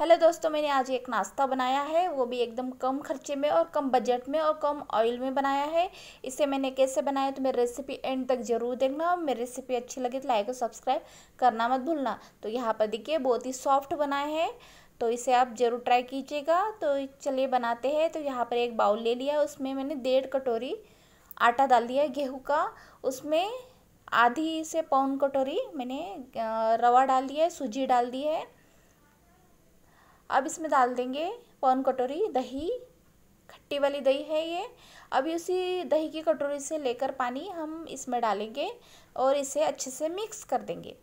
hello दोस्तों मैंने आज एक नाश्ता बनाया है वो भी एकदम कम खर्चे में और कम बजट में और कम ऑयल में बनाया है इसे मैंने कैसे बनाया तो मेरी रेसिपी एंड तक जरूर देखना और मेरी रेसिपी अच्छी लगी तो लाइक और सब्सक्राइब करना मत भूलना तो यहाँ पर देखिए बहुत ही सॉफ्ट बनाए हैं तो इसे आप ज़रूर ट्राई कीजिएगा तो चलिए बनाते हैं तो यहाँ पर एक बाउल ले लिया उसमें मैंने डेढ़ कटोरी आटा डाल दिया गेहूँ का उसमें आधी से पौन कटोरी मैंने रवा डाल दिया है सूजी डाल दी है अब इसमें डाल देंगे पौन कटोरी दही खट्टी वाली दही है ये अभी उसी दही की कटोरी से लेकर पानी हम इसमें डालेंगे और इसे अच्छे से मिक्स कर देंगे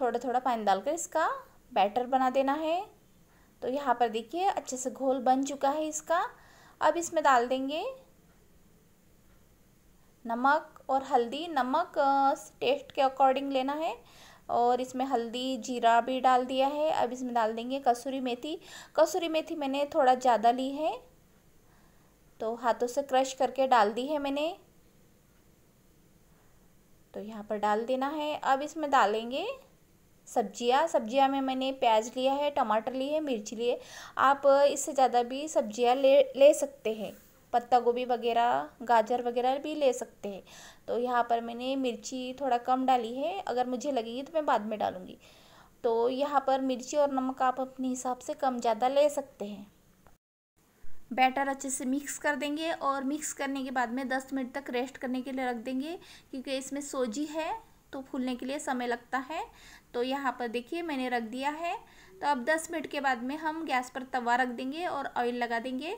थोड़ा थोड़ा पानी डालकर इसका बैटर बना देना है तो यहाँ पर देखिए अच्छे से घोल बन चुका है इसका अब इसमें डाल देंगे नमक और हल्दी नमक टेस्ट के अकॉर्डिंग लेना है और इसमें हल्दी जीरा भी डाल दिया है अब इसमें डाल देंगे कसूरी मेथी कसूरी मेथी मैंने थोड़ा ज़्यादा ली है तो हाथों से क्रश करके डाल दी है मैंने तो यहाँ पर डाल देना है अब इसमें डालेंगे सब्जियाँ सब्जियाँ में मैंने प्याज लिया है टमाटर लिए है मिर्च लिए आप इससे ज़्यादा भी सब्जियाँ ले ले सकते हैं पत्ता गोभी वगैरह गाजर वगैरह भी ले सकते हैं तो यहाँ पर मैंने मिर्ची थोड़ा कम डाली है अगर मुझे लगेगी तो मैं बाद में डालूँगी तो यहाँ पर मिर्ची और नमक आप अपने हिसाब से कम ज़्यादा ले सकते हैं बैटर अच्छे से मिक्स कर देंगे और मिक्स करने के बाद में दस मिनट तक रेस्ट करने के लिए रख देंगे क्योंकि इसमें सोजी है तो फूलने के लिए समय लगता है तो यहाँ पर देखिए मैंने रख दिया है तो अब दस मिनट के बाद में हम गैस पर तवा रख देंगे और ऑयल लगा देंगे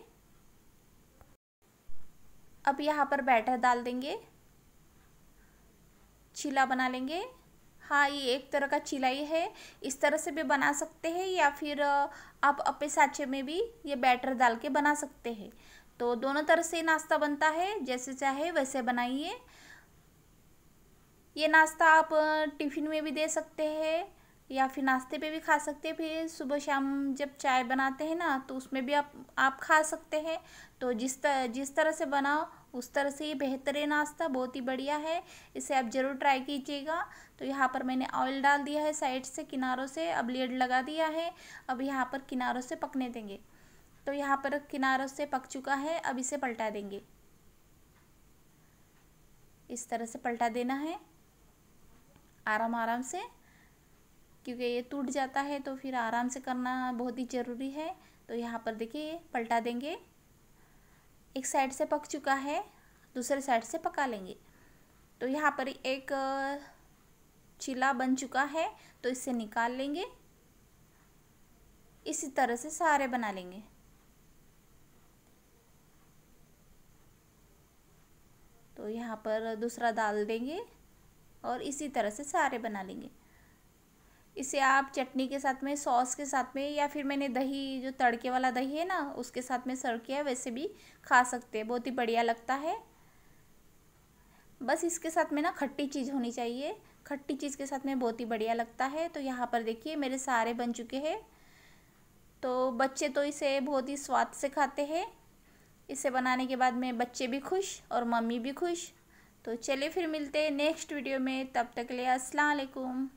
अब यहाँ पर बैटर डाल देंगे चीला बना लेंगे हाँ ये एक तरह का चीला ही है इस तरह से भी बना सकते हैं या फिर आप अपे साँचे में भी ये बैटर डाल के बना सकते हैं तो दोनों तरह से नाश्ता बनता है जैसे चाहे वैसे बनाइए ये नाश्ता आप टिफ़िन में भी दे सकते हैं या फिर नाश्ते पे भी खा सकते हैं फिर सुबह शाम जब चाय बनाते हैं ना तो उसमें भी आप आप खा सकते हैं तो जिस तर, जिस तरह से बनाओ उस तरह से ये बेहतरीन नाश्ता बहुत ही बढ़िया है इसे आप ज़रूर ट्राई कीजिएगा तो यहाँ पर मैंने ऑयल डाल दिया है साइड से किनारों से अब लेड लगा दिया है अब यहाँ पर किनारों से पकने देंगे तो यहाँ पर किनारों से पक चुका है अब इसे पलटा देंगे इस तरह से पलटा देना है आराम आराम से क्योंकि ये टूट जाता है तो फिर आराम से करना बहुत ही ज़रूरी है तो यहाँ पर देखिए पलटा देंगे एक साइड से पक चुका है दूसरे साइड से पका लेंगे तो यहाँ पर एक चिला बन चुका है तो इसे निकाल लेंगे इसी तरह से सारे बना लेंगे तो यहाँ पर दूसरा डाल देंगे और इसी तरह से सारे बना लेंगे इसे आप चटनी के साथ में सॉस के साथ में या फिर मैंने दही जो तड़के वाला दही है ना उसके साथ में सर्व किया वैसे भी खा सकते हैं बहुत ही बढ़िया लगता है बस इसके साथ में ना खट्टी चीज़ होनी चाहिए खट्टी चीज़ के साथ में बहुत ही बढ़िया लगता है तो यहाँ पर देखिए मेरे सारे बन चुके हैं तो बच्चे तो इसे बहुत ही स्वाद से खाते हैं इसे बनाने के बाद में बच्चे भी खुश और मम्मी भी खुश तो चलिए फिर मिलते हैं नेक्स्ट वीडियो में तब तक के लिए अस्सलाम वालेकुम